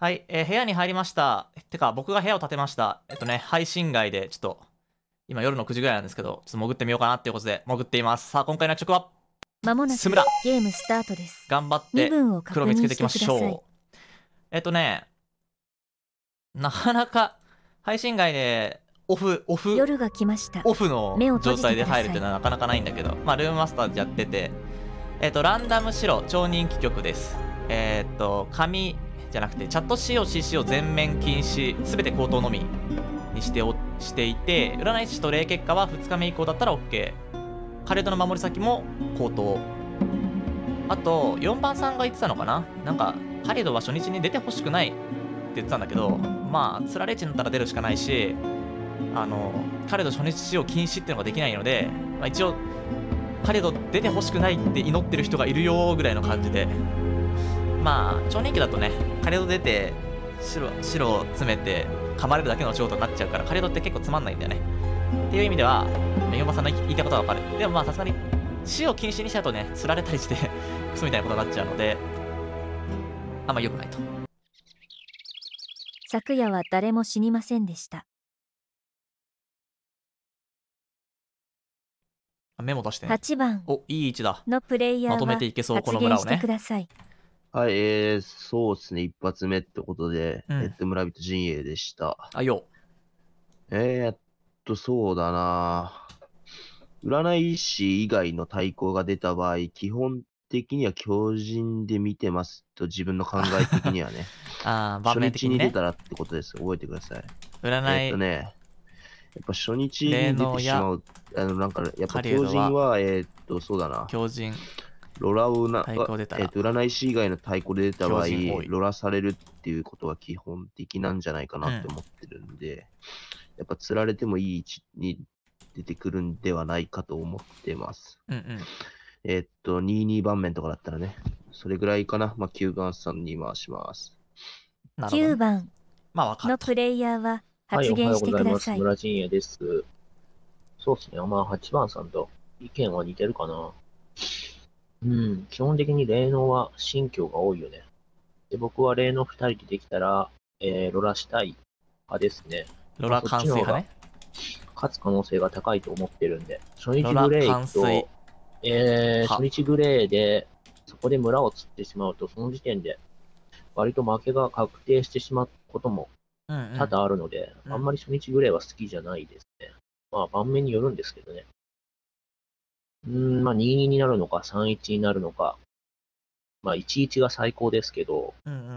はい、えー、部屋に入りました。てか、僕が部屋を建てました。えっとね、配信外で、ちょっと、今夜の9時ぐらいなんですけど、ちょっと潜ってみようかなっていうことで、潜っています。さあ、今回の曲は、まもなくゲームスタートです。頑張って、黒見つけていきましょう。えっとね、なかなか、配信外で、オフ、オフ、夜が来ましたオフの状態で入るっていうのはなかなかないんだけど、まあ、ルームマスターでやってて、えっと、ランダム白、超人気曲です。えっと、紙、じゃなくてチャット C を CC を全面禁止全て口頭のみにしておしていて占い師と例結果は2日目以降だったら OK カレードの守り先も口頭あと4番さんが言ってたのかななんかカレードは初日に出てほしくないって言ってたんだけどまあつられちなったら出るしかないしあのカレード初日使用禁止っていうのができないので、まあ、一応カレード出てほしくないって祈ってる人がいるよぐらいの感じでまあ、超人気だとね、カレー出て白、白を詰めて、噛まれるだけの仕事になっちゃうから、カレって結構つまんないんだよね。っていう意味では、ヨマさんの言いたいことはわかる。でもまあ、さすがに、死を禁止にしちゃうとね、釣られたりして クソみたいなことになっちゃうので、あんま良くないと。昨夜は誰も死にませんでした。メモ出して、ね、8番おいい位置だのプレイヤーまとめていけそうこの村をね。はい、えー、そうですね、一発目ってことで、うんえっと、村人陣営でした。あ、よ。えー、っと、そうだな。占い師以外の対抗が出た場合、基本的には強靭で見てますと、自分の考え的にはね。あー初日に出たらってことです。覚えてください。えーっとね、やっぱ初日に出てしまう、あのなんか、やっぱ狩人強は靭は、えーっと、そうだな。強ロラをな、えっと占い師以外の太鼓で出た場合、ロラされるっていうことは基本的なんじゃないかなって思ってるんで、うん、やっぱ釣られてもいい位置に出てくるんではないかと思ってます。うんうん、えっと、22番面とかだったらね、それぐらいかな、まあ、9番さんに回します。9番のプレイヤーは発言してください。はい、村陣営です。そうですね、まあ8番さんと意見は似てるかな。うん、基本的に霊能は新居が多いよね。で、僕は霊能2人でできたら、えー、ロラしたい派ですね。ロラ完成派ね。勝つ可能性が高いと思ってるんで、初日グレー行くと、えー、初日グレーで、そこで村を釣ってしまうと、その時点で、割と負けが確定してしまうことも多々あるので、うんうん、あんまり初日グレーは好きじゃないですね。まあ、盤面によるんですけどね。うん、まあ、22になるのか、31になるのか、まあ、11が最高ですけど、うんうん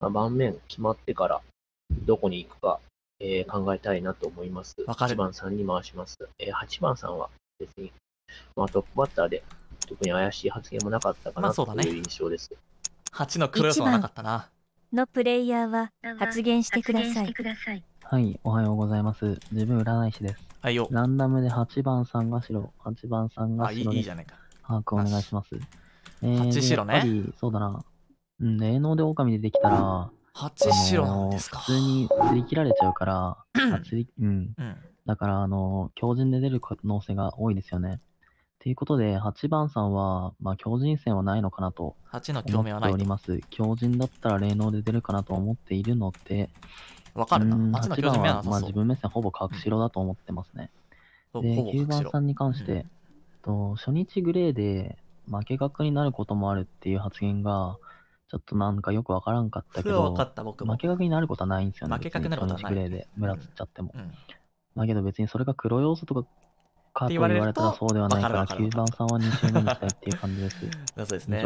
まあ、盤面決まってから、どこに行くか、えー、考えたいなと思います。8番さんに回します。えー、8番さんは別に、まあ、トップバッターで、特に怪しい発言もなかったかなという印象です。ま、ね、8の黒さはなかったな。のプレイヤーは発言してください。はい、おはようございます。自分占い師です。はいよ。ランダムで8番さんが白、8番さんが白。あ、いいじゃないか。把握お願いします。えー、8白ね。そうだな。うん、霊能で狼出てきたら、8白なんですか。普通に釣り切られちゃうから、釣り、うん。うんだから、あの、強靭で出る可能性が多いですよね。ということで、8番さんは、まあ、強靭線はないのかなと。8の共鳴はない。強靭だったら霊能で出るかなと思っているので、わかるな。の目はなさそう。まあ、自分目線ほぼ隠しろだと思ってますね。で、9番さんに関して、うん、と初日グレーで負け角になることもあるっていう発言が、ちょっとなんかよくわからんかったけど、負け角になることはないんですよね。負け額になることはない。初日グレーで村つっちゃっても。うんうん、だけど別にそれが黒要素とかかと言われたらそうではないから、9番さんは2周目にしたいっていう感じです。そうですね。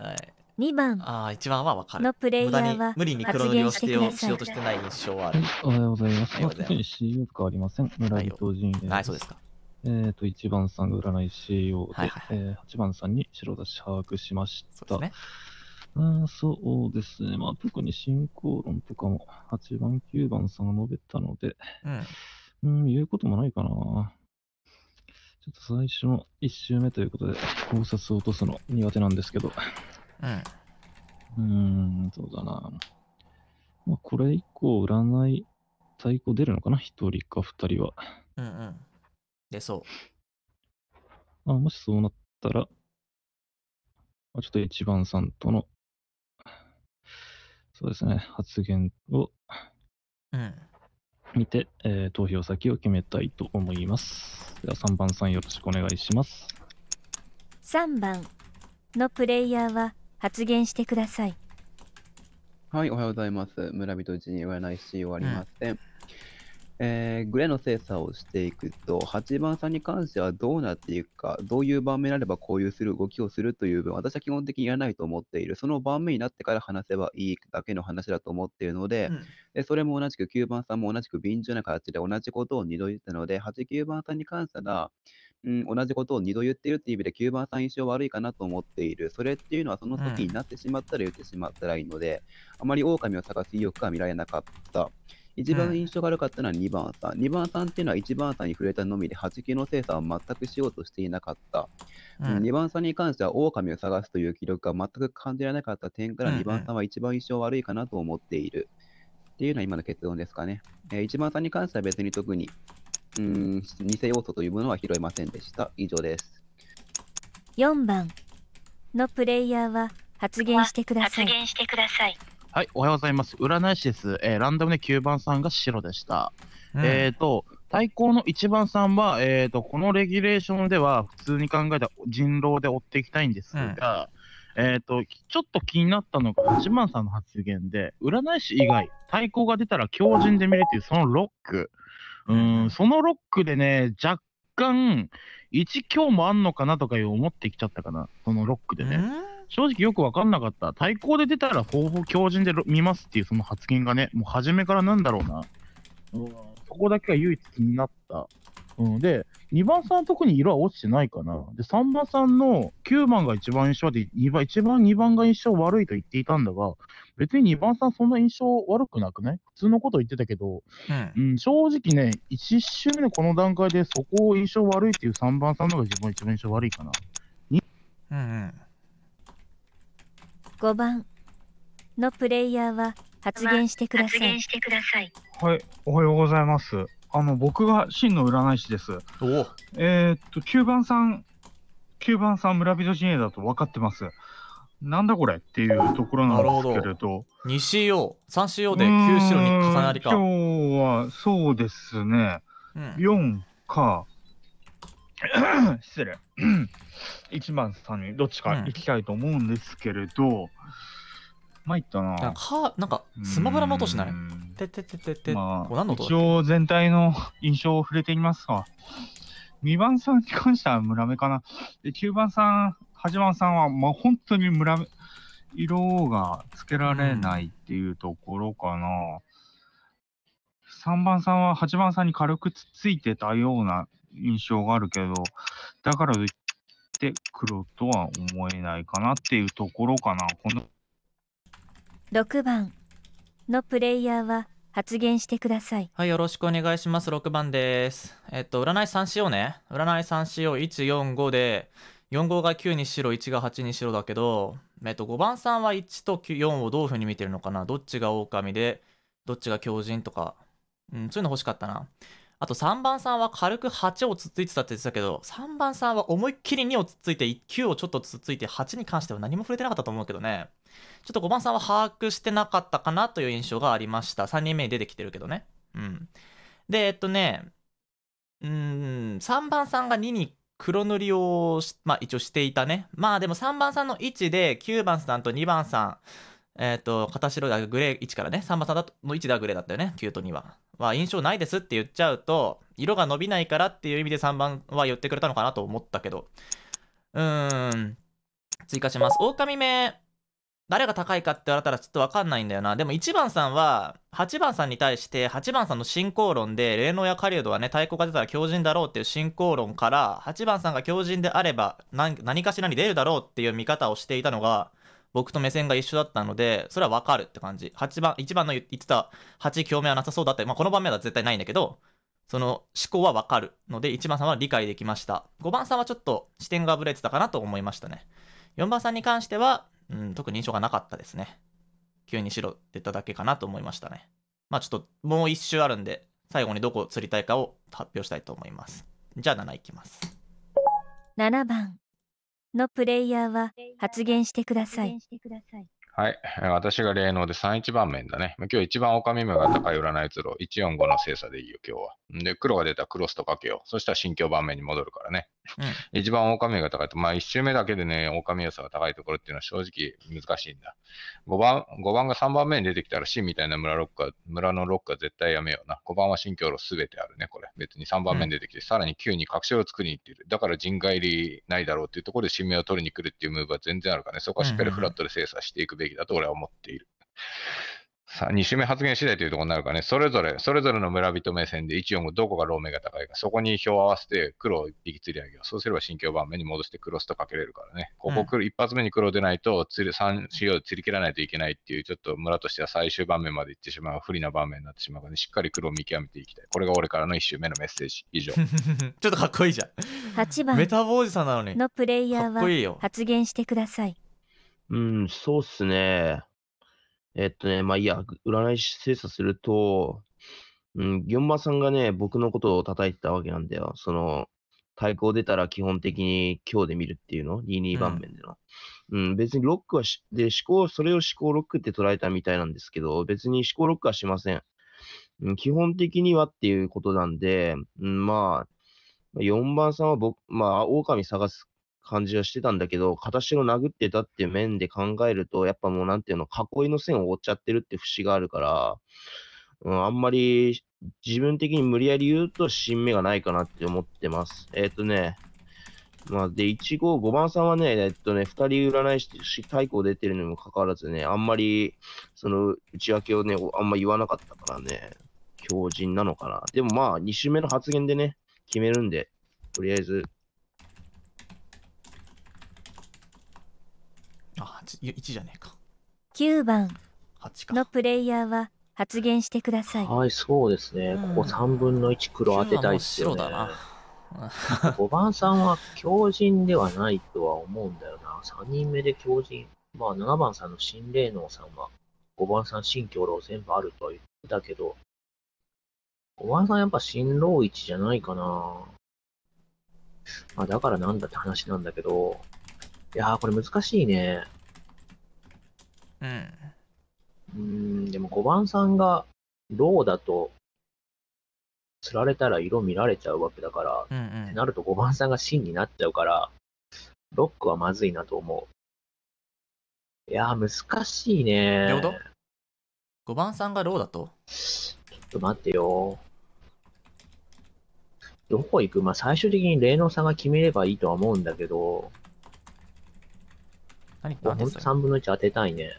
はい。2番ああ、一番は分かる。のプレイヤーは無理に黒塗りをしてよしようとしてない印象はある。おはようございます。特に CEO とかありません。村人陣営です。い、そうですか。えー、と、1番さんが占い CEO で、はいはいはい、えー、8番さんに白出し把握しました。そうですね。あそうですね。まあ、特に進行論とかも8番、9番さんが述べたので、うん、ん言うこともないかな。ちょっと最初の1周目ということで、考察を落とすの苦手なんですけど。うん、ん、そうだな。まあ、これ以降、占い、太鼓出るのかな ?1 人か2人は。うんうん。出そう。あ、もしそうなったら、ちょっと1番さんとの、そうですね、発言を、うん。見て、えー、投票先を決めたいと思います。では3番さんよろしくお願いします。3番のプレイヤーは発言してください。はい、おはようございます。村人一に占い師終わりません。うん、えー、グレーの精査をしていくと、8番さんに関してはどうなっていくか、どういう場面になればこういうする動きをするという分、私は基本的にいらないと思っている。その場面になってから話せばいいだけの話だと思っているので、うん、でそれも同じく9番さんも同じく便乗な形で同じことを2度言ったので、8、9番さんに関しては、うん、同じことを二度言ってるっていう意味で、9番さん印象悪いかなと思っている。それっていうのは、その時になってしまったら言ってしまったらいいので、うん、あまり狼を探す意欲が見られなかった。一番印象が悪かったのは2番さん。2番さんっていうのは1番さんに触れたのみで、弾きの精査は全くしようとしていなかった。うん、2番さんに関しては、狼を探すという記録が全く感じられなかった点から、2番さんは一番印象悪いかなと思っている。っていうのは今の結論ですかね。えー、1番さんに関しては別に特にうん、偽要素というものは拾えませんでした。以上です。4番のプレイヤーは発言してください。発言してください。はい、おはようございます。占い師です。えー、ランダムで9番さんが白でした。うん、えっ、ー、と、対抗の1番さんは、えっ、ー、と、このレギュレーションでは普通に考えた人狼で追っていきたいんですが、うん、えっ、と、ちょっと気になったのが8番さんの発言で、占い師以外、対抗が出たら強靭で見るというそのロック。うん、そのロックでね、若干、1強もあんのかなとかいう思ってきちゃったかな、そのロックでね。正直よく分かんなかった。対抗で出たら方法強靭で見ますっていうその発言がね、もう初めからなんだろうな。うん、そこだけが唯一気になった。うん、で、2番さんは特に色は落ちてないかな。で、3番さんの9番が一番印象で、2番、1番2番が印象悪いと言っていたんだが、別に2番さんそんな印象悪くなくない普通のこと言ってたけど、うん、うん、正直ね、1周目のこの段階でそこを印象悪いっていう3番さんのが自分一番印象悪いかな。うんうん、5番のプレイヤーは発言してください。はい、おはようございます。あの、僕が真の占い師です。えー、っと、9番さん、9番さん村人陣営だと分かってます。なんだこれっていうところなんですけれど。2CO、3CO で9白に重なりか。今日はそうですね、うん、4か、失礼、1 番3にどっちか行きたいと思うんですけれど、まいったな。なんか、なんかスマブラのとしないててててて、まあ、一応全体の印象を触れてみますか。2番さんに関しては村目かな。で、9番さん、はじまさんは、まあ、本当に村、色がつけられないっていうところかな。うん、3番さんは8番さんに軽くつついてたような印象があるけど、だからといって黒とは思えないかなっていうところかな。この6番のプレイヤーは発言してください。はい、よろしくお願いします。6番です。えっと、占い3しようね。占い3しよう。1、4、5で、4号が9に白1が8に白だけど、えっと、5番さんは1と4をどういうふうに見てるのかなどっちが狼でどっちが狂人とか、うん、そういうの欲しかったなあと3番さんは軽く8をつっついてたって言ってたけど3番さんは思いっきり2をつっついて9をちょっとつっついて8に関しては何も触れてなかったと思うけどねちょっと5番さんは把握してなかったかなという印象がありました3人目に出てきてるけどねうんでえっとねうん3番さんが2に黒塗りを、まあ、一応していたね。まあでも3番さんの位置で9番さんと2番さん、えっ、ー、と、片白だ、グレー位置からね、3番さんの位置ではグレーだったよね、9と2は。は印象ないですって言っちゃうと、色が伸びないからっていう意味で3番は言ってくれたのかなと思ったけど。うーん、追加します。狼目。誰が高いかって言われたらちょっとわかんないんだよな。でも1番さんは、8番さんに対して、8番さんの進行論で、霊能や狩人はね、太鼓が出たら強靭だろうっていう進行論から、8番さんが強靭であれば何、何かしらに出るだろうっていう見方をしていたのが、僕と目線が一緒だったので、それはわかるって感じ。8番、1番の言ってた8共鳴はなさそうだって、まあこの場面は絶対ないんだけど、その思考はわかるので、1番さんは理解できました。5番さんはちょっと視点がぶれてたかなと思いましたね。4番さんに関しては、うん、特に印象がなかったですね。急に白って言っただけかなと思いましたね。まあちょっともう一周あるんで、最後にどこを釣りたいかを発表したいと思います。じゃあ7いきます。7番のプレイヤーは発言してください。はい。私が例ので3、1番面だね。今日一番狼目が高い占いろう、145の精査でいいよ、今日は。で、黒が出たクロスとかけよう。そしたら心境盤面に戻るからね。うん、一番狼目が高いと、まあ1周目だけでね、狼良さが高いところっていうのは正直難しいんだ。5番、5番が3番目に出てきたら真みたいな村ロックは、村のロックは絶対やめような。5番は心境路すべてあるね、これ。別に3番目に出てきて、うん、さらに9に確証を作りに行っている。だから人外りないだろうっていうところで新名を取りに来るっていうムーブは全然あるからね。そこはしっかりフラットで精査していくべきだと俺は思っている。さあ、2週目発言次第というところになるかね、それぞれ、それぞれの村人目線で1、4、どこがロー目が高いか、そこに票を合わせて黒を1匹釣り上げよう。そうすれば心境盤面に戻してクロスとかけれるからね。ここ来うん、一発目に黒出ないと釣3、4を釣り切らないといけないっていう、ちょっと村としては最終盤面まで行ってしまう不利な場面になってしまうからね、しっかり黒を見極めていきたい。これが俺からの1周目のメッセージ。以上。ちょっとかっこいいじゃん。8番。メタボーじさんなのに。のプレイヤーは発言してください。うん、そうっすね。えっとね、まあいいや、占い師精査すると、うん、ギョンさんがね、僕のことを叩いてたわけなんだよ。その、対抗出たら基本的に今日で見るっていうの ?22 番面での。うん、うん、別にロックはし、で、思考、それを思考ロックって捉えたみたいなんですけど、別に思考ロックはしません。うん、基本的にはっていうことなんで、うん、まあ、4番さんは僕、まあ、狼探す感じはしてたんだけど、形を殴ってたっていう面で考えると、やっぱもうなんていうの、囲いの線を追っちゃってるって節があるから、うん、あんまり自分的に無理やり言うと新芽がないかなって思ってます。えっ、ー、とね、まあ、で、1号、5番さんはね、えっとね、2人占い師、太鼓出てるにもかかわらずね、あんまり、その、内訳をね、あんま言わなかったからね、強靭なのかな。でもまあ、2週目の発言でね、決めるんで、とりあえず8じゃねえか九番のプレイヤーは発言してください。はい、そうですね。ここ3分の1黒当てたいっすよね。5 番さんは強人ではないとは思うんだよな。3人目で強人。まあ7番さんの新霊能さんは5番さん新狂老全部あるとは言ってたけど、5番さんやっぱ新郎一じゃないかな。まあだからなんだって話なんだけど、いやーこれ難しいね。うん。うん、でも5番さんが、ローだと、釣られたら色見られちゃうわけだから、うんうん、ってなると5番さんが芯になっちゃうから、ロックはまずいなと思う。いやー、難しいねー。?5 番さんがローだとちょっと待ってよどこ行くまあ、最終的に霊能さんが決めればいいとは思うんだけど。何何ほんと3分の1当てたいね。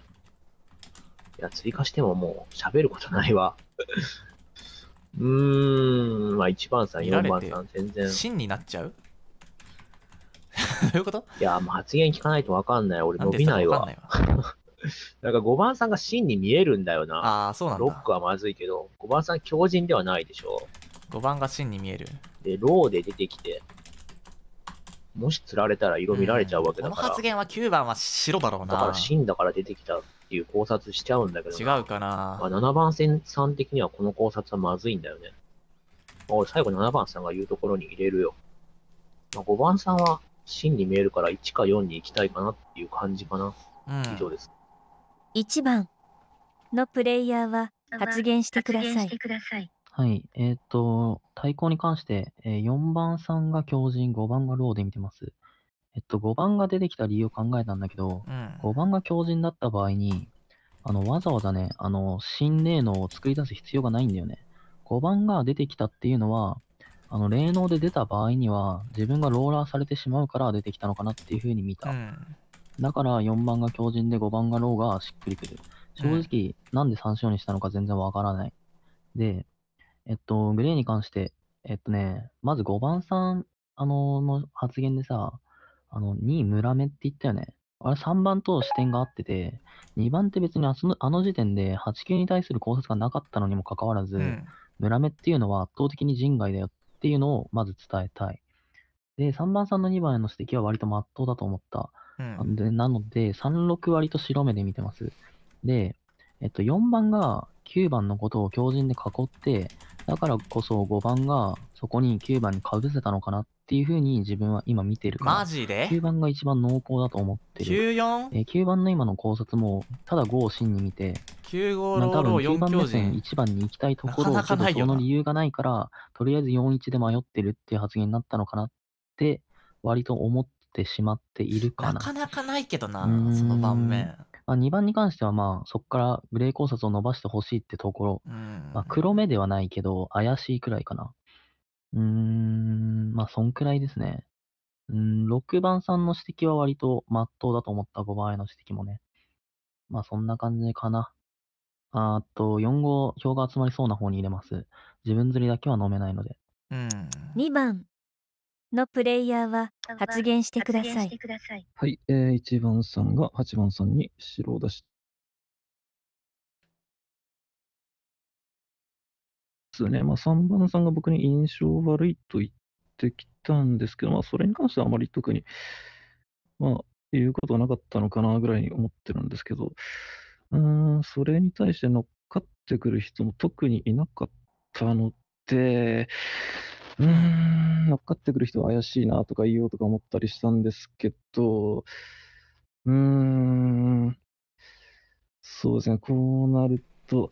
いや、追加してももう喋ることないわ。うーん、まあ1番さん、4番さん、全然。真になっちゃう どういうこといや、もう発言聞かないとわかんない。俺伸びないわ。なんか5 番さんが真に見えるんだよな。ああ、そうなんだ。ロックはまずいけど、5番さん強人ではないでしょ。5番が真に見える。で、ローで出てきて、もし釣られたら色見られちゃうわけだから。この発言は9番は白だろうな。だから真だから出てきたっていう考察しちゃうんだけど。違うかな、まあ、?7 番線さん的にはこの考察はまずいんだよね。まあ、俺最後7番さんが言うところに入れるよ。まあ、5番さんは真に見えるから1か4に行きたいかなっていう感じかな。うん、以上です。1番のプレイヤーは発言してください。はい。えっ、ー、と、対抗に関して、えー、4番さんが強人、5番がローで見てます。えっと、5番が出てきた理由を考えたんだけど、うん。5番が強靭だった場合に、あの、わざわざね、あの、新霊能を作り出す必要がないんだよね。5番が出てきたっていうのは、あの、霊能で出た場合には、自分がローラーされてしまうから出てきたのかなっていうふうに見うた。ん。だから4番が強靭で5番がローがしっくりくる。う正ん。直、なんで3照にしたのか全然わからない。で、えっと、グレーに関して、えっとね、まず5番さん、あの、の発言でさ、あの、2位村目って言ったよね。あれ3番と視点が合ってて、2番って別にあのあの時点で8級に対する考察がなかったのにもかかわらず、うん、村目っていうのは圧倒的に人外だよっていうのをまず伝えたい。で、3番さんの2番への指摘は割と真っ当だと思った。うん、でなので、36割と白目で見てます。で、えっと、4番が9番のことを強靭で囲って、だからこそ5番がそこに9番にかぶせたのかなっっていうふうに自分は今見てるから。マジで ?9 番が一番濃厚だと思ってる。94? えー、番の今の考察も、ただ5を真に見て、9号ロー4番目線1番に行きたいところを、なかなかその理由がないから、とりあえず41で迷ってるっていう発言になったのかなって、割と思ってしまっているかな。なかなかないけどな、その盤面。まあ、2番に関しては、まあ、そこからグレー考察を伸ばしてほしいってところ、まあ、黒目ではないけど、怪しいくらいかな。うーん、まあ、そんくらいですね。うーん、6番さんの指摘は割と真っ当だと思った5番への指摘もね。まあ、そんな感じかな。あと、4号、票が集まりそうな方に入れます。自分釣りだけは飲めないので。うん。2番のプレイヤーは発言してください。はい、えー、1番さんが8番さんに白を出して。すね。まあ、3番さんが僕に印象悪いと言ってきたんですけど、まあ、それに関してはあまり特に、まあ、言うことはなかったのかなぐらいに思ってるんですけど、うん、それに対して乗っかってくる人も特にいなかったので、うん、乗っかってくる人は怪しいなとか言おうとか思ったりしたんですけど、うん、そうですね、こうなると、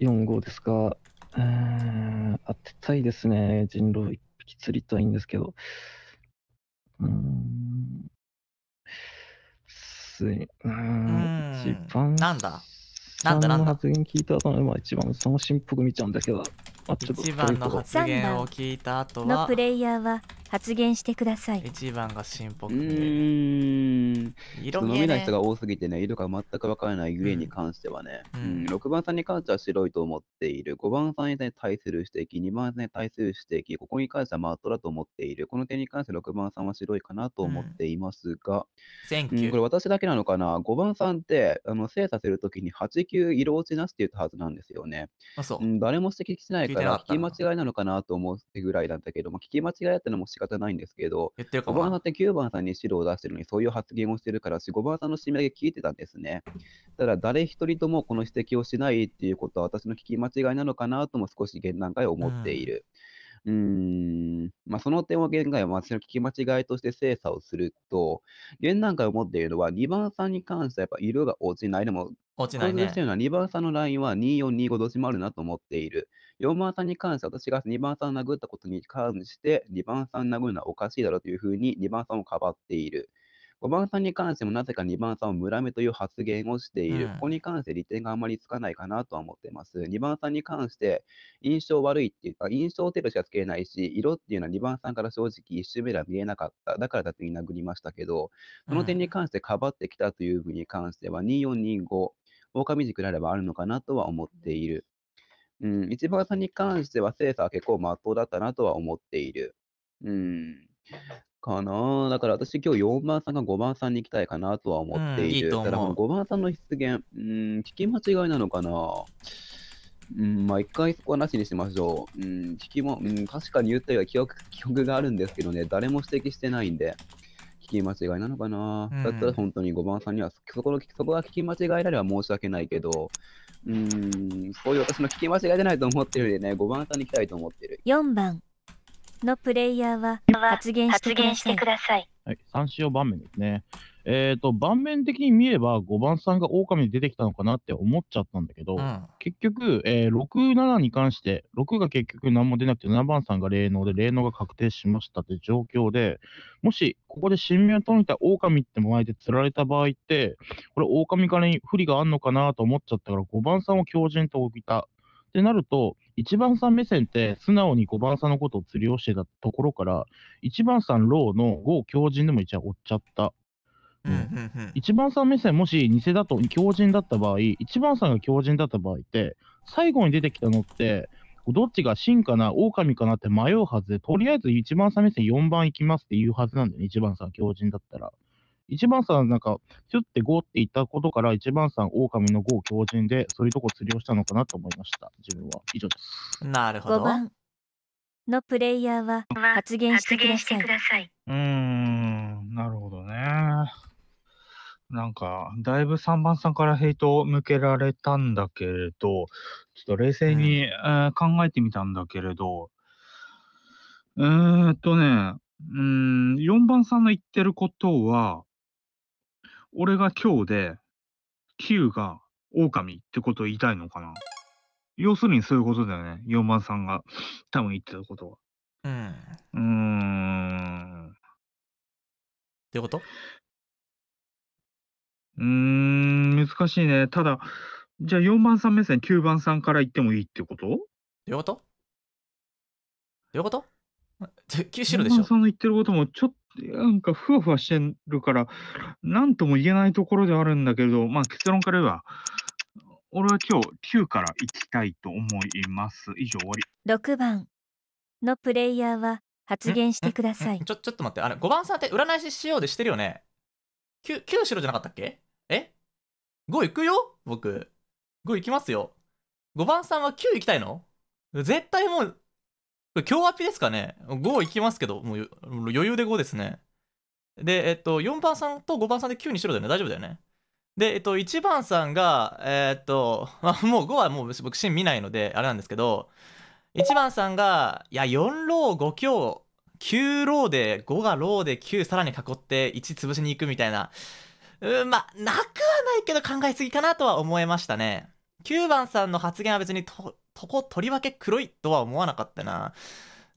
4号ですが、えん、当てたいですね。人狼一匹釣りたいんですけど。うん。すい、うん、一番。なんだなんだなんだ発言聞いた後の、まあ、一番その新服見ちゃうんだけど。一番の発言を聞いた後はのプレイヤーは発言してください一番が新っうん色飲めない人が多すぎてね色が全くわからないゆえーに関してはね、うんうん、6番さんに関しては白いと思っている5番さんに対する指摘2番さんに対する指摘ここに関してはマットだと思っているこの点に関して6番さんは白いかなと思っていますが、うん、これ私だけなのかな5番さんってあの精査するときに89色落ちなしって言ったはずなんですよね誰も指摘してないか聞き間違いなのかなと思ってぐらいなんだけど、まあ、聞き間違いだったのも仕方ないんですけど、言ってるか5番さんって9番さんに資料を出してるのに、そういう発言をしてるから、5番さんの締め上げ聞いてたんですね。ただ、誰一人ともこの指摘をしないっていうことは、私の聞き間違いなのかなとも少し現段階思っている。うん、ん、まあ、その点は現在、私の聞き間違いとして精査をすると、現段階思っているのは、2番さんに関してはやっぱ色が落ちない。でも落ちない完してるのは2番さんのラインは2425ど締まもあるなと思っている。4番さんに関して私が2番さんを殴ったことに関して、2番さん殴るのはおかしいだろうというふうに2番さんをかばっている。5番さんに関してもなぜか2番さんを村目という発言をしている、ここに関して利点があまりつかないかなとは思っています。2番さんに関して印象悪いっていうか、印象程度しかつけないし、色っていうのは2番さんから正直1周目では見えなかった、だから雑に殴りましたけど、その点に関してかばってきたという部に関しては、2425、狼軸であればあるのかなとは思っている。うん、道端さんに関しては精査は結構まっとうだったなとは思っている。うん。かなだから私今日4番さんが5番さんに行きたいかなとは思っている。うん、いいた5番さんの出現、うん、聞き間違いなのかなうん、まあ一回そこはなしにしましょう。うん、聞きも、うん、確かに言ったような記憶記憶があるんですけどね、誰も指摘してないんで、聞き間違いなのかな、うん、だったら本当に5番さんには、そこのそこが聞き間違えられば申し訳ないけど、うん、こういう私の聞き間違いじゃないと思ってるんでね、5番さんに行きたいと思ってる。4番のプレイヤーは発言してください。はい、三用盤面ですね。えっ、ー、と、盤面的に見れば、5番さんが狼に出てきたのかなって思っちゃったんだけど、うん、結局、えー、6、7に関して、6が結局何も出なくて、7番さんが霊能で、霊能が確定しましたって状況で、もし、ここで新名を取いた狼ってもらえて釣られた場合って、これ、狼からに不利があるのかなと思っちゃったから、5番さんを強靭と置いた。ってなると、1番さん目線って素直に5番さんのことを釣りをしてたところから、1番さんローの5強人でも一応追っちゃった。一1番さん目線もし偽だと強人だった場合1番さんが強人だった場合って最後に出てきたのってどっちが真かな狼かなって迷うはずでとりあえず1番さん目線4番いきますって言うはずなんだよね1番さん強人だったら。一番さん、なんか、ヒュってゴーって言ったことから、一番さん、狼のゴー強靭で、そういうとこ釣りをしたのかなと思いました。自分は。以上です。なるほど。5番のプレイヤーは発言してください。さいうーん、なるほどね。なんか、だいぶ3番さんからヘイトを向けられたんだけれど、ちょっと冷静に、うん、えー、考えてみたんだけれど、えー、っとね、うん、4番さんの言ってることは、俺が今日で、キウが狼ってことを言いたいのかな。要するにそういうことだよね。4番さんが 多分言ってたことは。うん。うーん。っていうことうーん、難しいね。ただ、じゃあ4番さん目線、9番さんから言ってもいいってことどういうことどういうこと九州 でしょ。4番さんの言ってることもちょっなんかふわふわしてるから、なんとも言えないところではあるんだけど、まあ結論から言えば、俺は今日9から行きたいと思います。以上終わり。6番のプレイヤーは発言してください。ちょ、ちょっと待って、あれ、5番さんって占い師しようでしてるよね ?9、9白じゃなかったっけえ ?5 行くよ僕。5行きますよ。5番さんは9行きたいの絶対もうこれ強アピですかね ?5 いきますけど、もう余裕で5ですね。で、えっと、4番さんと5番さんで9にしろだよね。大丈夫だよね。で、えっと、1番さんが、えっと、まあ、もう5はもう僕、芯見ないので、あれなんですけど、1番さんが、いや、4ロー5強、9ローで、5がローで9さらに囲って、1潰しに行くみたいな。うん、まあ、なくはないけど考えすぎかなとは思えましたね。9番さんの発言は別にととこ、とりわけ黒いとは思わなかったな。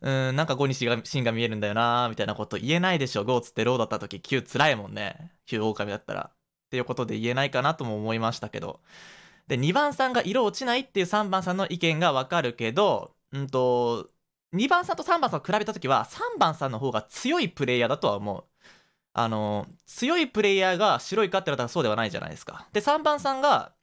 うん、なんか5に芯が見えるんだよな、みたいなこと言えないでしょ。5つってローだった時9辛いもんね。9狼だったら。っていうことで言えないかなとも思いましたけど。で、2番さんが色落ちないっていう3番さんの意見がわかるけど、うんと、2番さんと3番さんを比べた時は、3番さんの方が強いプレイヤーだとは思う。あの、強いプレイヤーが白いかって言われたらそうではないじゃないですか。で、3番さんが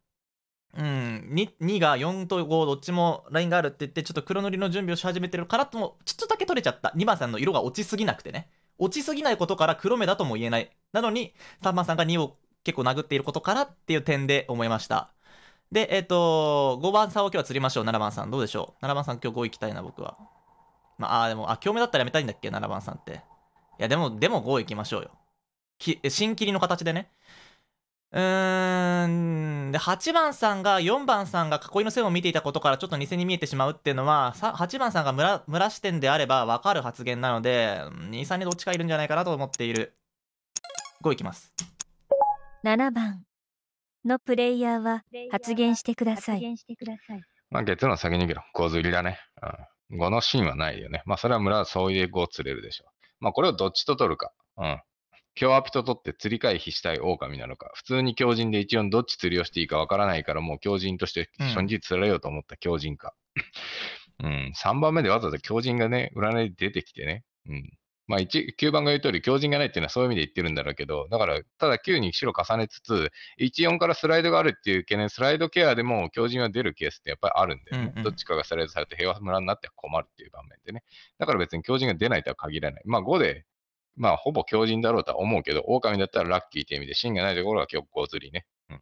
うん、2, 2が4と5どっちもラインがあるって言ってちょっと黒塗りの準備をし始めてるからともちょっとだけ取れちゃった2番さんの色が落ちすぎなくてね落ちすぎないことから黒目だとも言えないなのに3番さんが2を結構殴っていることからっていう点で思いましたでえっ、ー、と5番さんを今日は釣りましょう7番さんどうでしょう7番さん今日5行きたいな僕はまあでもあ強めだったらやめたいんだっけ7番さんっていやでもでも5行きましょうよき新切りの形でねうーんで8番さんが4番さんが囲いの線を見ていたことからちょっと偽に見えてしまうっていうのは8番さんが村村視点であれば分かる発言なので23人どっちかいるんじゃないかなと思っている5いきます7番のプレイヤーは発言してくださいまあ結の先に言うけど5釣りだね、うん、5のシーンはないよねまあそれは村はそういう5釣れるでしょうまあこれをどっちと取るかうん強アピと取って釣り回避したい狼なのか、普通に強靭で一音どっち釣りをしていいかわからないからもう強靭として初日釣られようと思った強靭か。うん、3番目でわざわざ強靭がね、占いで出てきてね。うん。まあ9番が言う通り強靭がないっていうのはそういう意味で言ってるんだろうけど、だから、ただ9に白重ねつつ、14からスライドがあるっていう懸念、スライドケアでも強靭が出るケースってやっぱりあるんで、ね、うんうん、どっちかがスライドされて平和村になっては困るっていう場面でね。だから別に強靭が出ないとは限らない。まあ5でまあ、ほぼ強人だろうとは思うけど、狼だったらラッキーって意味で、芯がないところは今日ゴーズリね。うん。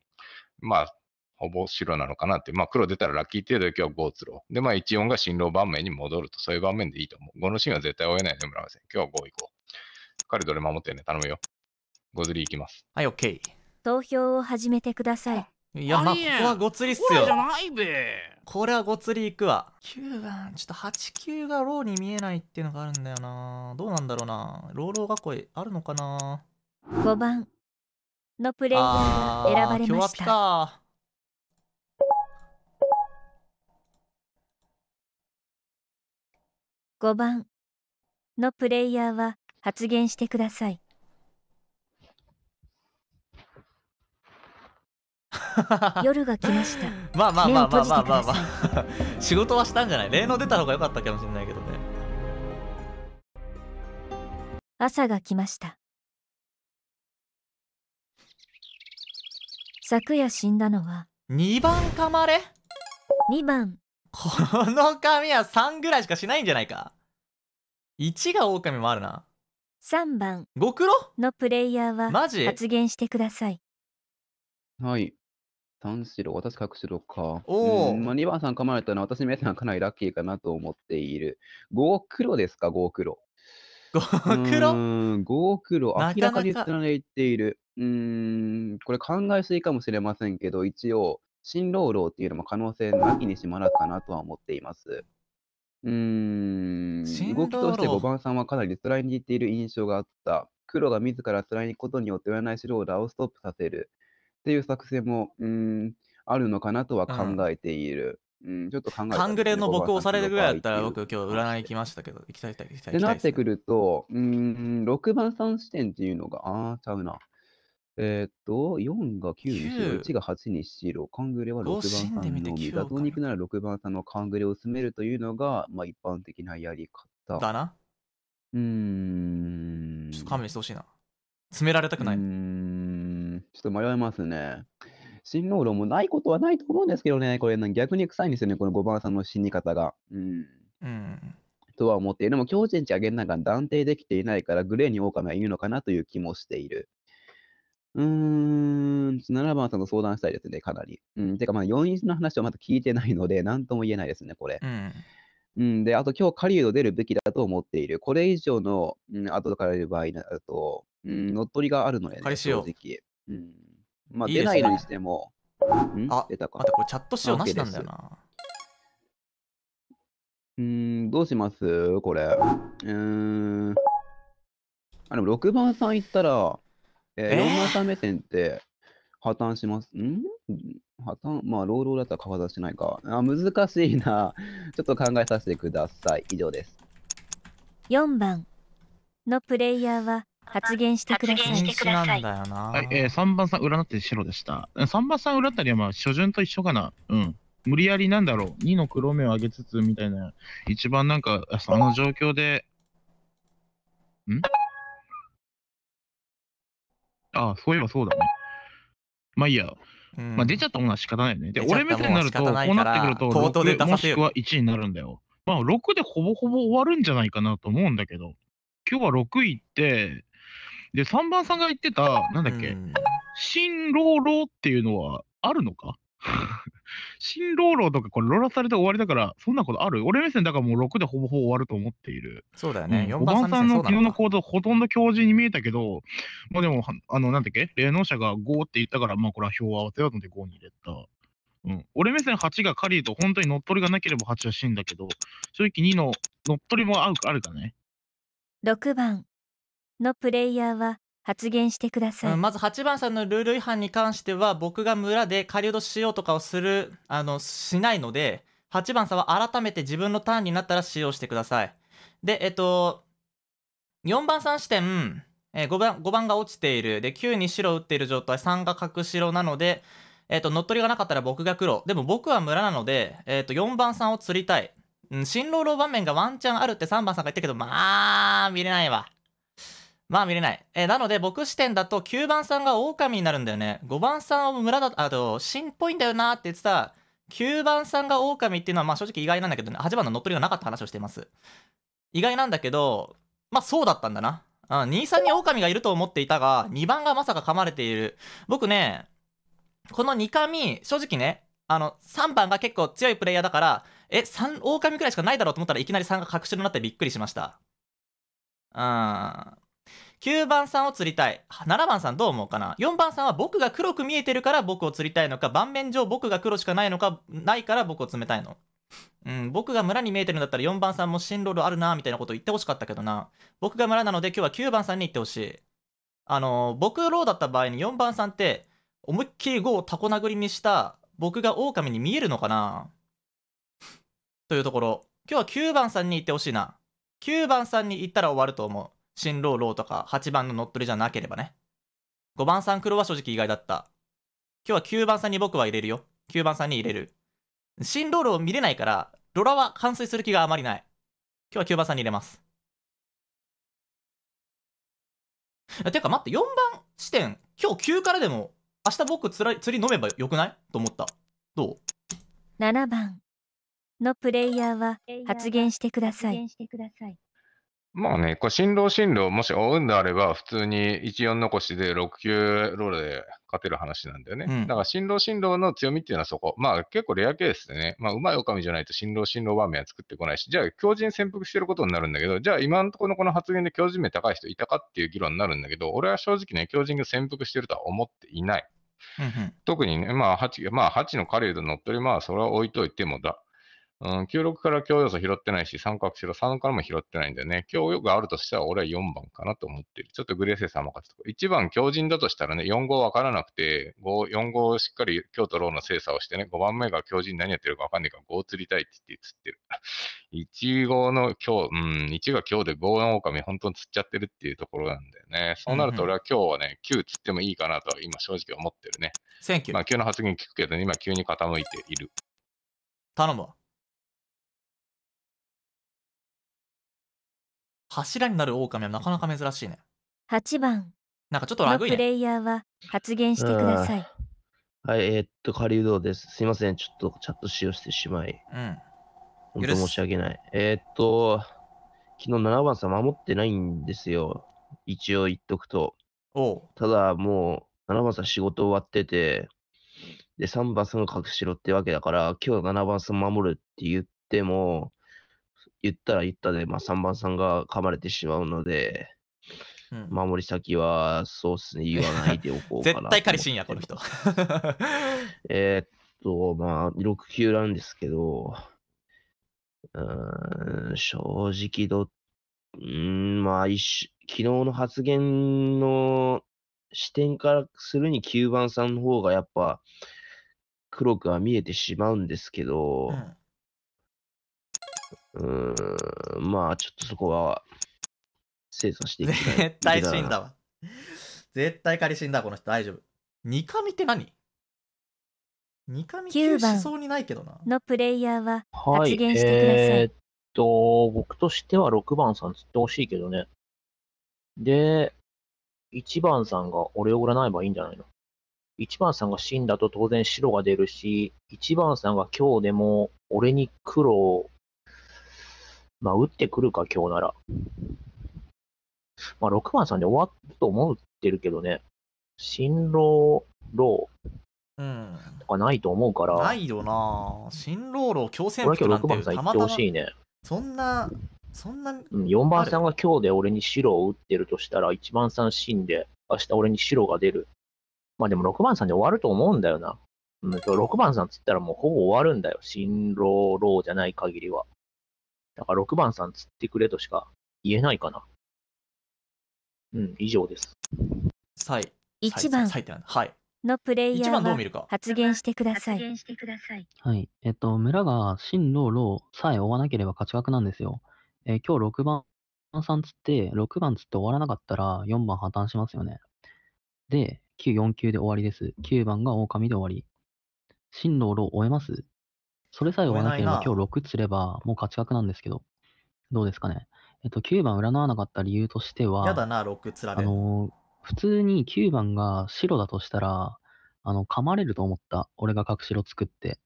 まあ、ほぼ白なのかなって。まあ、黒出たらラッキー程度で今日ゴーツロー。で、まあ、1音が新郎盤面に戻ると、そういう盤面でいいと思う。5の芯は絶対追えないね、村上ん。今日は5行こう。彼どれ守ってね、頼むよ。ゴーズリーいきます。はい、OK。投票を始めてください。いや、まあ、ここはごつりっすよ。これはごつりいくわ。9番、ちょっと8、9がローに見えないっていうのがあるんだよな。どうなんだろうな。ローロー囲いあるのかな。5番のプレイヤーが選ばれました。あ5番のプレイヤーは発言してください。夜が来ましたまあまあまあまあまあまあ、まあ、仕事はしたんじゃない例の出た方が良かったかもしれないけどね朝が来ました昨夜死んだのは2番かまれ2番この髪は3ぐらいしかしないんじゃないか1が狼もあるな3番ご苦労のプレイヤーはマジ発言してくださいはい3白、私し白か。お2番さん噛まれたのは、私皆さんかなりラッキーかなと思っている。5黒ですか、5黒。五黒？五5黒、明らかにか。貫いている。うん、これ考えすぎかもしれませんけど、一応、新郎郎っていうのも可能性なきにしまらかなとは思っています。うん、動きとして五番さんはかなり貫いている印象があった。黒が自ら貫くことによって占い師ローラーをストップさせる。っていう作戦も、うーん、あるのかなとは考えている。うん、ちょっと考えカングレの僕押されるぐらいだったら、僕、今日占い行きましたけど、行きたい、行きたい、行きたい。ってなってくると、うーん、6番3視点っていうのが、ああ、ちゃうな。えー、っと、4が9にし1が8にしろ、カングレは6番さんのみ、打倒に行くなら6番さんのカングレを進めるというのが、まあ、一般的なやり方。だな。うーん。ちょっと勘弁してほしいな。詰められたくない。うーん。ちょっと迷いますね。新郎論もないことはないと思うんですけどね、これ、逆に臭いんですよね、この5番さんの死に方が。うん。うん、とは思って、でも、強靭値上げながら断定できていないから、グレーに狼はいるのかなという気もしている。うーん、7番さんと相談したいですね、かなり。うん、てか、まあ、4位の話はまだ聞いてないので、なんとも言えないですね、これ。うんうん、で、あと今日狩人出るべきだと思っている。これ以上の、うん、後から出る場合だと、うん、乗っ取りがあるので、ね、正直。うん。まあ、出ないのにしても、んあ出たか。待っこれチャットようなしなんだよな。うーん、どうしますこれ。うーん。あ、でも6番さん行ったら、えーー4番さん目線って破綻します。ん破綻まあ、ローローだったら顔出しないか。あ、難しいな。ちょっと考えさせてください。以上です。4番のプレイヤーは発言してください。禁止なんだよな。はい、えー、3番さん占って白でした。3番さん裏ったりはまあ初順と一緒かな。うん。無理やりなんだろう。2の黒目を上げつつみたいな。一番なんか、その状況で。んああ、そういえばそうだね。まあいいや。うん、まあ出ちゃったものは仕方ないよね。で、俺目線になると、こうなってくると、6もしくは1になるんだよ。まあ6でほぼほぼ終わるんじゃないかなと思うんだけど、今日は6位って、で、3番さんが言ってた、なんだっけ、新郎郎っていうのはあるのか 新郎郎とかこれ、ロラされて終わりだから、そんなことある俺目線だからもう6でほぼほぼ終わると思っている。そうだよね。うん、4番さんの昨日の行動、ほとんど教授に見えたけど、まあでも、あの、なんだっけ霊能者が5って言ったから、まあこれは票合わせようと思って5に入れた。うん、俺目線8がカりと本当に乗っ取りがなければ8は死んだけど、正直2の乗っ取りも合うあるかね。6番、のプレイヤーは発言してください、うん、まず8番さんのルール違反に関しては僕が村で狩人しようとかをするあのしないので8番さんは改めて自分のターンになったら使用してくださいでえっと4番さん視点、えー、5, 番5番が落ちているで9に白打っている状態3が角白なのでえっと乗っ取りがなかったら僕が黒でも僕は村なので、えっと4番さんを釣りたい、うん、新郎老場面がワンチャンあるって3番さんが言ったけどまあ見れないわまあ見れない。えー、なので僕視点だと9番さんが狼になるんだよね。5番さんは村だ、あと、新っぽいんだよなって言ってた9番さんが狼っていうのはまあ正直意外なんだけどね、8番の乗っ取りがなかった話をしてます。意外なんだけど、まあそうだったんだな。うん、23に狼がいると思っていたが、2番がまさか噛まれている。僕ね、この2神、正直ね、あの、3番が結構強いプレイヤーだから、え、3、狼くらいしかないだろうと思ったらいきなり3が隠しになってびっくりしました。うん。9番さんを釣りたい。7番さんどう思うかな ?4 番さんは僕が黒く見えてるから僕を釣りたいのか、盤面上僕が黒しかないのか、ないから僕を冷たいの。うん、僕が村に見えてるんだったら4番さんも進路路あるな、みたいなこと言ってほしかったけどな。僕が村なので今日は9番さんに行ってほしい。あのー、僕ローだった場合に4番さんって、思いっきり5をタコ殴りにした僕が狼に見えるのかなというところ。今日は9番さんに行ってほしいな。9番さんに行ったら終わると思う。新郎ーとか8番の乗っ取りじゃなければね。5番さん黒は正直意外だった。今日は9番さんに僕は入れるよ。9番さんに入れる。新郎ー見れないから、ロラは完遂する気があまりない。今日は9番さんに入れます。てか待って、4番視点、今日9からでも、明日僕つら釣り飲めばよくないと思った。どう ?7 番のプレイヤーは発言してください。まあね、これ新郎新郎、もし追うんであれば、普通に1、4残しで6球ロールで勝てる話なんだようね。だから、新郎新郎の強みっていうのはそこ。まあ、結構レアケースでね、まあ、うまい狼じゃないと新郎新郎場面は作ってこないし、じゃあ、強靭潜伏してることになるんだけど、じゃあ、今のところのこの発言で強靭面高い人いたかっていう議論になるんだけど、俺は正直ね、強靭が潜伏してるとは思っていない。うんうん。特にね、まあ、8、まあ、8の狩人乗っ取り、まあ、それは置いといてもだ、うん、96から強要素拾ってないし、三角白3からも拾ってないんだよね。強要があるとしたら俺は4番かなと思ってる。ちょっとグレーセさんも勝つとこ。1番強人だとしたらね、4号わからなくて、5、4号をしっかり強とローの精査をしてね、5番目が強人何やってるかわかんないから5を釣りたいって言って釣ってる。1号の強、うん、1が強で5の狼本当に釣っちゃってるっていうところなんだよね。そうなると俺は今日はね、9釣ってもいいかなと今正直思ってるね。センキュー。まあ9の発言聞くけど、ね、今急に傾いている。頼むわ。柱になる狼はなかなか珍しいね8番なんかちょっとラグい、ね、プレイヤーは発言してくださいはいえー、っとウドですすいませんちょっとチャット使用してしまいうん本当申し訳ないえー、っと昨日7番さん守ってないんですよ一応言っとくとただもう7番さん仕事終わっててで3番さんが隠しろってわけだから今日7番さん守るって言っても言ったら言ったで、まあ、3番さんが噛まれてしまうので、うん、守り先はそうっすね、言わないでおこうかな。絶対彼氏んや、この人。えっと、まあ、6級なんですけど、うん、正直ど、うん、まあ、昨日の発言の視点からするに9番さんの方がやっぱ黒くは見えてしまうんですけど、うんうーん、まあ、ちょっとそこは、精査していきたい。絶対死んだわ。絶対仮死んだ、この人。大丈夫。ニカミって何ニカミ級しそうにないけどな。のプレイヤーは発言してください。はい、えー、っと、僕としては6番さん釣ってほしいけどね。で、1番さんが俺を占えばいいんじゃないの ?1 番さんが死んだと当然白が出るし、1番さんが今日でも俺に黒まあ、打ってくるか、今日なら。まあ、6番さんで終わると思ってるけどね、新郎、郎うん、とかないと思うから。ないよな新郎、郎、強制なんて今日6番さん行ってほしいね。そんな、そんな。うん、4番さんが今日で俺に白を打ってるとしたら、1番さん死んで、明日俺に白が出る。まあでも6番さんで終わると思うんだよな。うん、6番さんっつったらもうほぼ終わるんだよ。新郎、郎じゃない限りは。だから6番さん釣ってくれとしか言えないかな。うん、以上です。はい。1番はいのプレイヤーは発言してください。はい。えっと、村が進路老さえ追わなければ勝ち枠なんですよ。えー、今日6番さんつって、6番つって終わらなかったら4番破綻しますよね。で、9、4 9で終わりです。9番が狼で終わり。進路老追えますそれさえ追わなければ今日6つればもう勝ち確なんですけど、どうですかね。えっと、9番占わなかった理由としては、やだな、6つらあの普通に9番が白だとしたら、あの噛まれると思った。俺が隠しろ作って。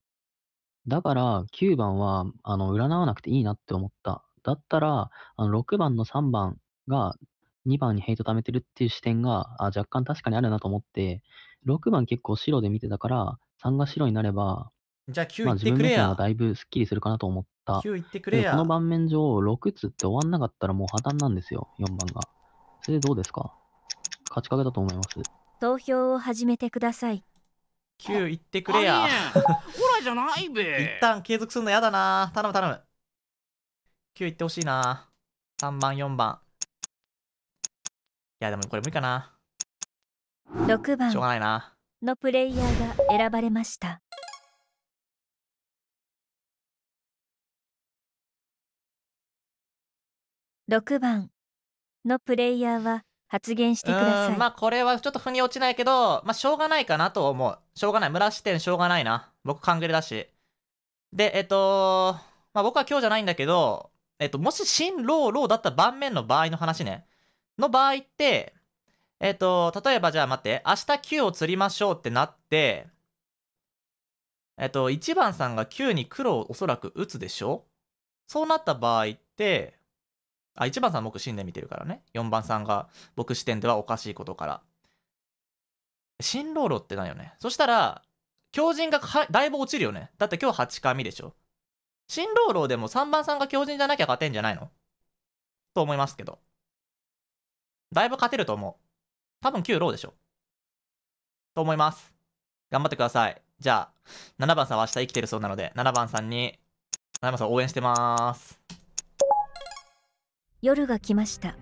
だから9番はあの占わなくていいなって思った。だったらあの6番の3番が2番にヘイト貯めてるっていう視点があ若干確かにあるなと思って、6番結構白で見てたから、3が白になればじゃあ9まあ、ってくれ目線はや。だいぶスッキリするかなと思った。9行ってくれや。この盤面上、6つって終わんなかったらもう破綻なんですよ、4番が。それでどうですか勝ちかけだと思います。投票を始めてください。9行ってくれや。ほらじゃないべ。一旦継続するのやだな。頼む頼む。9行ってほしいな。3番、4番。いや、でもこれ無理かな。6しょうがないな。のプレイヤーが選ばれました。6番のプレイヤーは発言してくださいまあこれはちょっと腑に落ちないけどまあしょうがないかなと思うしょうがない村視点しょうがないな僕カングレだしでえっとまあ僕は今日じゃないんだけどえっともし新ローローだった盤面の場合の話ねの場合ってえっと例えばじゃあ待って明日9を釣りましょうってなってえっと1番さんが9に黒をおそらく打つでしょそうなった場合ってあ、1番さん僕信念見てるからね。4番さんが僕視点ではおかしいことから。新郎ーってないよね。そしたら、狂人がだいぶ落ちるよね。だって今日8回目でしょ。新郎楼でも3番さんが狂人じゃなきゃ勝てんじゃないのと思いますけど。だいぶ勝てると思う。多分9ローでしょ。と思います。頑張ってください。じゃあ、7番さんは明日生きてるそうなので、7番さんに、7番さん応援してます。夜が来ました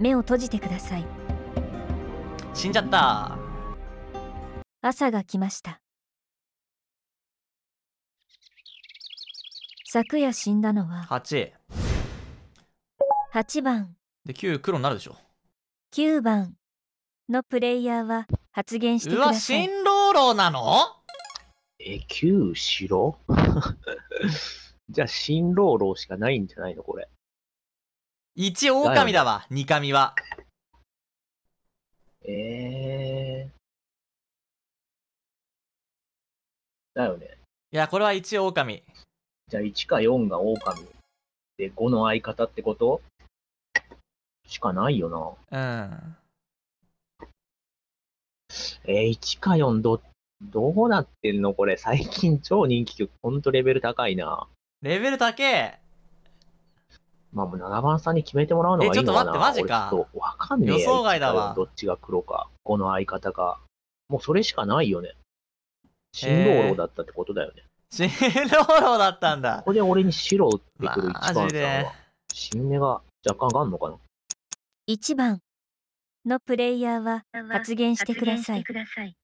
目を閉じてください死んじゃった朝が来ました昨夜死んだのは8 8番で9黒になるでしょ9番のプレイヤーは発言してくださいうわ新郎郎なのえ9白 じゃあ新郎郎しかないんじゃないのこれ一狼だわ、二神は。ええー。だよね。いや、これは一狼。じゃあ1か4が狼。で、5の相方ってことしかないよな。うん。えー、1か4ど、どうなってんのこれ。最近超人気曲、ほんとレベル高いな。レベル高え。まあ、もう7番さんに決めてもらうのがいいのかな。え、ちょっと待って、マジか。ちょっとわかんねえ予想外だわ。どっちが黒か、この相方か。もうそれしかないよね。新郎郎だったってことだよね。新郎郎だったんだ。ここで俺に白を打ってくる一番さんは、新芽が若干あんのかな。1番のプレイヤーは発言してください。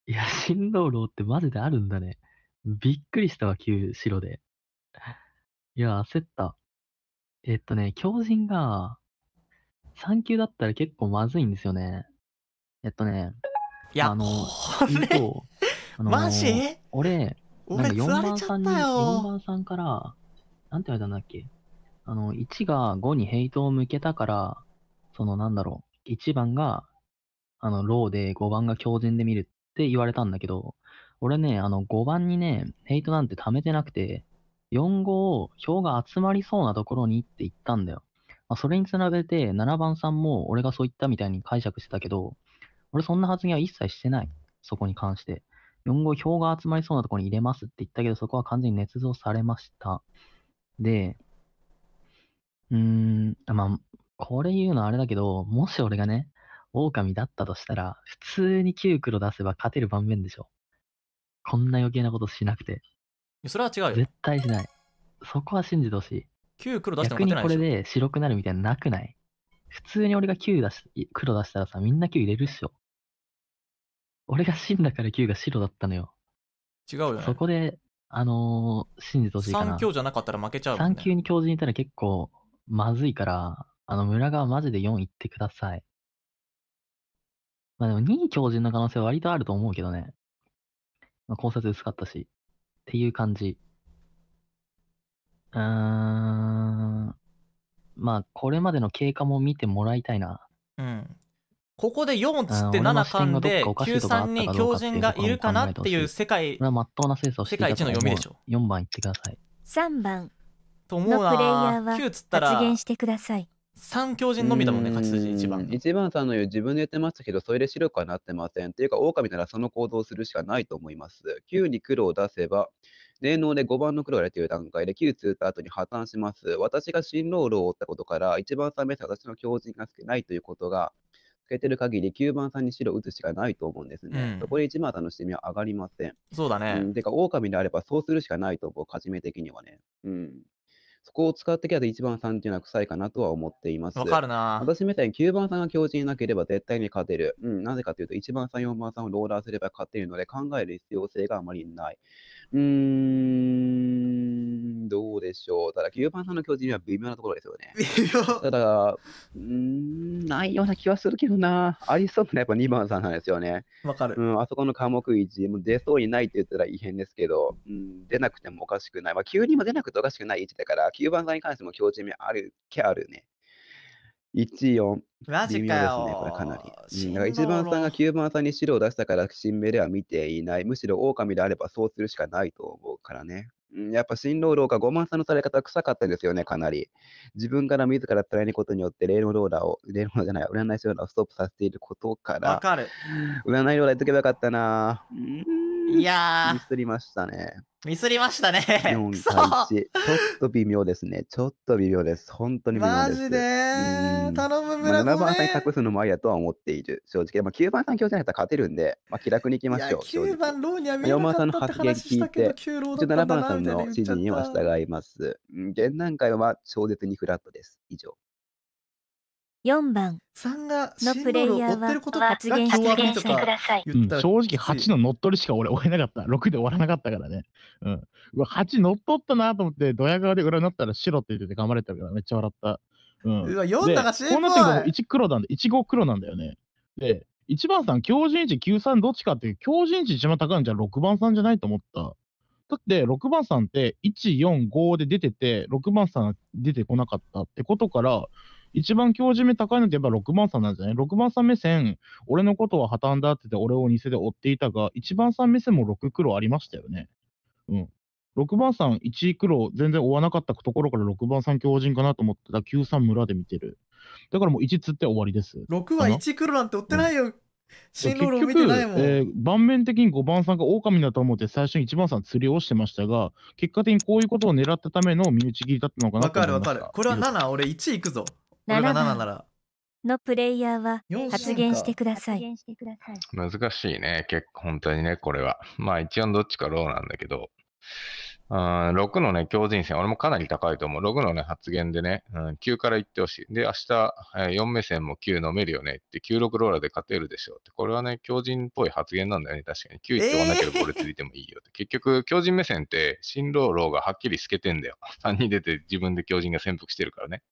いや、新郎郎ってマジであるんだね。びっくりしたわ、急、白で。いや、焦った。えっとね、狂人が、3級だったら結構まずいんですよね。えっとね、いや、あの、俺、とあのマジ俺、なんか4番さんに、4番さんから、なんて言われたんだっけあの、1が5にヘイトを向けたから、そのなんだろう、1番が、あの、ローで5番が強人で見るって言われたんだけど、俺ね、あの、5番にね、ヘイトなんて貯めてなくて、4号を票が集まりそうなところにって言ったんだよ。まあ、それにつなげて、7番さんも俺がそう言ったみたいに解釈してたけど、俺そんな発言は一切してない。そこに関して。4号票が集まりそうなところに入れますって言ったけど、そこは完全に捏造されました。で、うーん、まあ、これ言うのあれだけど、もし俺がね、狼だったとしたら、普通に9黒出せば勝てる盤面でしょ。こんな余計なことしなくて。それは違うよ絶対しないそこは信じてほしい9黒出したら勝てないこでしれで白くなるみたいななくない普通に俺が9出し黒出したらさみんな9入れるっしょ俺が死んだから9が白だったのよ違うよねそこであのー信じてほしいかな3強じゃなかったら負けちゃうもん3級に強靭いたら結構まずいから、あの村がマジで4行ってください。まあでも2位教の可能性は割とあると思うけどね。まあ、考察薄かったし。っていう感じ。うーん。まあ、これまでの経過も見てもらいたいな。うん。ここで4つって7巻で93に強人がいるかなっていう世界、まっとうな世界一の読みでしょ。4番いってください。3番と思うな。9つったら実現してください。三強人のみだもんね、勝ち筋一番。一番さんの言う自分で言ってましたけど、それで白くはなってません。っていうか、狼ならその行動をするしかないと思います。9に黒を出せば、霊能で5番の黒が出ている段階で9通った後に破綻します。私が新郎働を追ったことから、一番さん目線私の強人が少ないということが、つけてる限り9番さんに白を打つしかないと思うんですね。うん、そこで1番さんの視みは上がりません。そうだね。うん、てか、狼であればそうするしかないと思う、初め的にはね。うん。そこを使ってきた1番さんっていうのは臭いかなとは思っています。わかるな。私みたいに9番さんが強靭なければ絶対に勝てる。うん、なぜかというと、1番さん、4番さんをローラーすれば勝てるので、考える必要性があまりない。うーん、どうでしょう。ただ、9番さんの強靭は微妙なところですよね。微妙ただ、うーん、ないような気はするけどな。ありそうなやっぱ2番さんなんですよね。わかる。うん、あそこの科目1、もう出そうにないって言ったら異変ですけど、うん、出なくてもおかしくない。まあ、急にも出なくておかしくない位置だから、9番さんに関しても強靭ある、けあるね。1、マジかこれかなり。一1番さんが9番さんに白を出したから、新名では見ていない。むしろ狼であればそうするしかないと思うからね。やっぱ新郎老が5番さんのされ方臭かったんですよね、かなり。自分から自ら伝えることによって、霊能ローラーを、霊能ローラーじゃない、占い師ローラーをストップさせていることかわら、かる。占いローラーやっとけばよかったなぁ。やーミスりましたね。ミスりましたね。4対1。ちょっと微妙ですね。ちょっと微妙です。本当に微妙です。マジで頼む村子、ね、まあ、7番さんに託すのもありやとは思っている。正直。まあ、9番さん強じゃないと勝てるんで、まあ、気楽にいきましょう。9番ローには見えなかんの発言聞いて、1 7番さんの指示には従います。現段階は超絶にフラットです。以上。4番3がのプレイヤーは発言してください、うん、正直8の乗っ取りしか俺終えなかった6で終わらなかったからね、うん、うわ8乗っ取ったなと思ってドヤ顔で裏になったら白って言ってて頑張れたからめっちゃ笑った、うん、うわ4だがしこうなってく1黒なんだ15黒なんだよねで1番さん強靭値93どっちかってい強靭値一番高いんじゃ6番さんじゃないと思っただって6番さんって145で出てて6番さん出てこなかったってことから一番教授目高いのってやっぱ6番さんなんじゃない ?6 番さん目線、俺のことは破綻だってて俺を偽で追っていたが、1番さん目線も6黒ありましたよね。うん。6番さん1位全然追わなかったところから6番さん強人かなと思ってた9三村で見てる。だからもう1釣って終わりです。6は1黒なんて追ってないよ。うん進見てないもん、えー、盤面的に5番さんが狼だと思って最初に1番さん釣りをしてましたが結果的にこういうことを狙ったための身内切りだったのかなと思いまわかるわかるこれは7俺1いくぞ7なのプレイヤーは発言してください。難しいね、結構本当にね、これは。まあ一応どっちかローなんだけど。うん、6のね、強靭戦、俺もかなり高いと思う。6のね、発言でね、うん、9から言ってほしい。で、明日、4目線も9飲めるよねって、96ローラーで勝てるでしょうって。これはね、強靭っぽい発言なんだよね、確かに。9言ってこなければれついてもいいよって。えー、結局、強靭目線って、新ローがはっきり透けてんだよ。3 人出て自分で強靭が潜伏してるからね。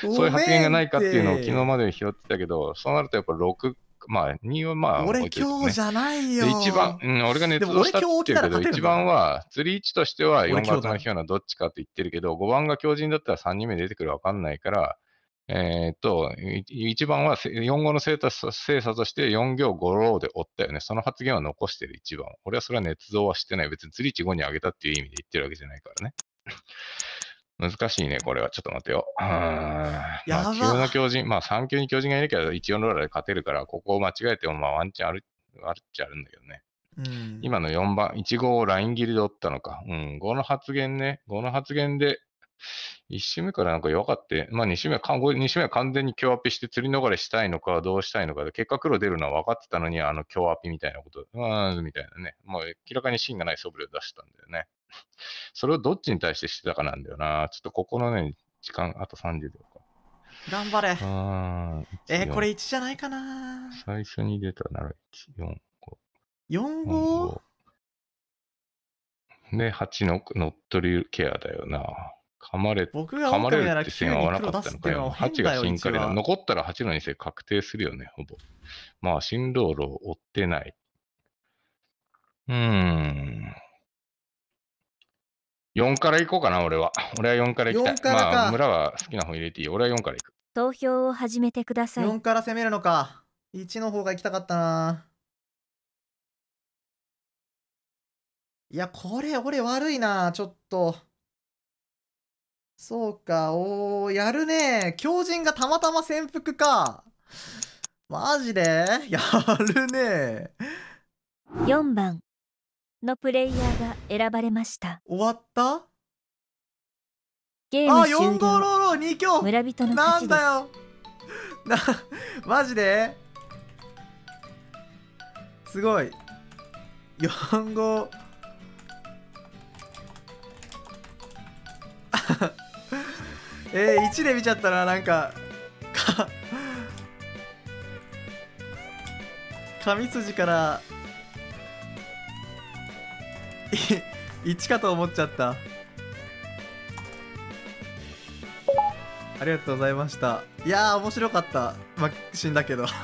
そういう発言がないかっていうのを昨日まで拾ってたけど、そうなるとやっぱ6まあ、2はまあ、俺今日じゃないよ。一番、うん、俺がネッしたっていうけど、一番は、釣り位置としては4月の日はどっちかって言ってるけど、5番が強靭だったら3人目出てくるわかんないから、えっ、ー、と、1番は4号の精査精査として4行5ローで追ったよね。その発言は残してる1番。俺はそれは捏造はしてない。別に釣り1号に上げたっていう意味で言ってるわけじゃないからね。難しいね、これは。ちょっと待ってよ。うん。やばまあ、急の強人、まあ、3級に強人がいるけど、1、4ローラーで勝てるから、ここを間違えても、まあ、ワンチャンある、あるっちゃあるんだけどね。うん、今の4番、1号をライン切りで折ったのか。うん、5の発言ね。5の発言で、1周目からなんか弱かって、まあ2周目は、2周目は完全に強アピして釣り逃れしたいのか、どうしたいのか結果黒出るのは分かってたのに、あの強アピみたいなこと、うーん、みたいなね。もう明らかに芯がない素振りを出したんだよね。それをどっちに対してしてたかなんだよな。ちょっとここのね、時間、あと30秒か。頑張れ。えー、これ1じゃないかな。最初に出たなら1、4、5。4、5? で、8の乗っ取りケアだよな。噛まれ僕が噛まれるって線合わなかったのかよ。8が進化で残ったら8の2世確定するよね、ほぼ。まあ、進路路を追ってない。うーん。4から行こうかな、俺は。俺は4から行きたい。からかまあ、村は好きな方入れていい。俺は4から行く。投票を始めてください。4から攻めるのか。1の方が行きたかったな。いや、これ、俺悪いな、ちょっと。そうか、おー、やるね。強人がたまたま潜伏か。マジで やるね。4番。のプレイヤーが選ばれました終わったゲーム終了あ4号ローロー2強村人のなんだよな マジですごい4号 えー、1で見ちゃったらなんかか上 筋から1かと思っちゃったありがとうございましたいやー面白かったまあ死んだけど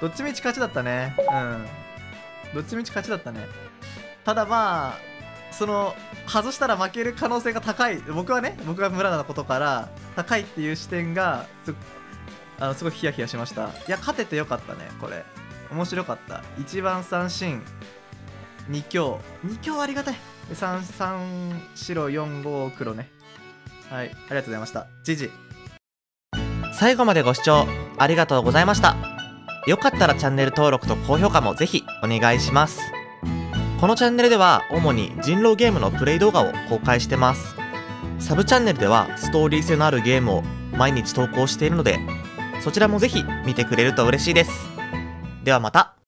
どっちみち勝ちだったねうんどっちみち勝ちだったねただまあその外したら負ける可能性が高い僕はね僕が村田のことから高いっていう視点があのすごいヒヤヒヤしましたいや勝ててよかったねこれ面白かった1番三振2強2強ありがたい33白45黒ねはいありがとうございましたジジ最後までご視聴ありがとうございましたよかったらチャンネル登録と高評価もぜひお願いしますこのチャンネルでは主に人狼ゲームのプレイ動画を公開してますサブチャンネルではストーリー性のあるゲームを毎日投稿しているのでそちらもぜひ見てくれると嬉しいですではまた